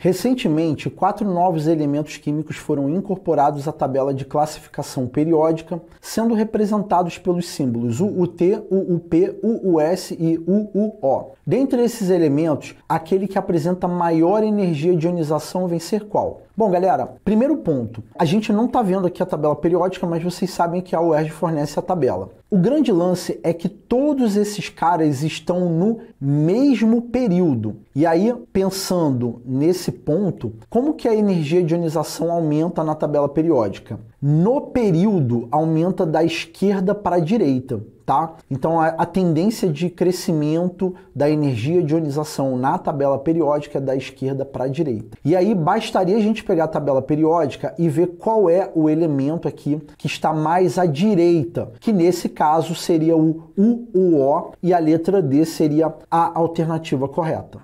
Recentemente, quatro novos elementos químicos foram incorporados à tabela de classificação periódica, sendo representados pelos símbolos UUT, UUP, UUS e UUO. Dentre esses elementos, aquele que apresenta maior energia de ionização vem ser qual? Bom, galera, primeiro ponto. A gente não está vendo aqui a tabela periódica, mas vocês sabem que a UERJ fornece a tabela. O grande lance é que todos esses caras estão no mesmo período. E aí, pensando nesse ponto, como que a energia de ionização aumenta na tabela periódica? No período, aumenta da esquerda para a direita, tá? Então, a, a tendência de crescimento da energia de ionização na tabela periódica é da esquerda para a direita. E aí, bastaria a gente pegar a tabela periódica e ver qual é o elemento aqui que está mais à direita, que nesse caso seria o U, o O, e a letra D seria a alternativa correta.